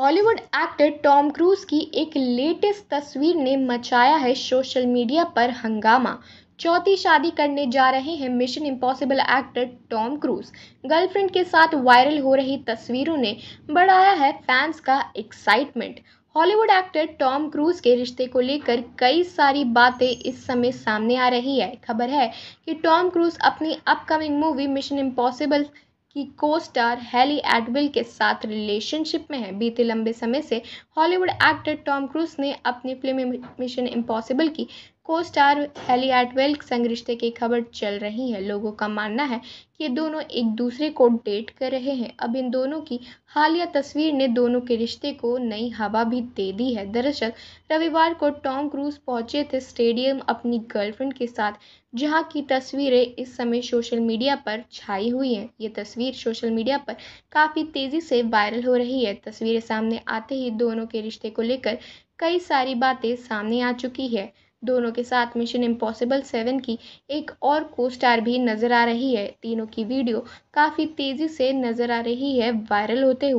Hollywood actor Tom cruise की एक latest तस्वीर ने मचाया है सोशल मीडिया पर हंगामा चौथी शादी करने जा रहे हैं mission impossible actor Tom Cruise girlfriend के साथ वायरल हो रही तस्वीरों ने बढ़ाया है फैंस का excitement Hollywood actor Tom Cruise के रिश्ते को लेकर कई सारी बातें इस समय सामने आ रही है खबर है कि टॉम क्रूज अपनी अपकमिंग मूवी मिशन इम्पॉसिबल कि को स्टार हैली एडविल के साथ रिलेशनशिप में है बीते लंबे समय से हॉलीवुड एक्टर टॉम क्रूज ने अपनी फिल्म मिशन इम्पॉसिबल की को स्टार एलियाट एटवेल संग रिश्ते की खबर चल रही है लोगों का मानना है कि ये दोनों एक दूसरे को डेट कर रहे हैं अब इन दोनों की हालिया तस्वीर ने दोनों के रिश्ते को नई हवा भी दे दी है दरअसल रविवार को टॉम क्रूज पहुंचे थे स्टेडियम अपनी गर्लफ्रेंड के साथ जहां की तस्वीरें इस समय सोशल मीडिया पर छाई हुई हैं ये तस्वीर सोशल मीडिया पर काफ़ी तेज़ी से वायरल हो रही है तस्वीरें सामने आते ही दोनों के रिश्ते को लेकर कई सारी बातें सामने आ चुकी है दोनों के साथ मिशन इम्पॉसिबल सेवन की एक और को स्टार भी नजर आ रही है तीनों की वीडियो काफ़ी तेज़ी से नजर आ रही है वायरल होते हुए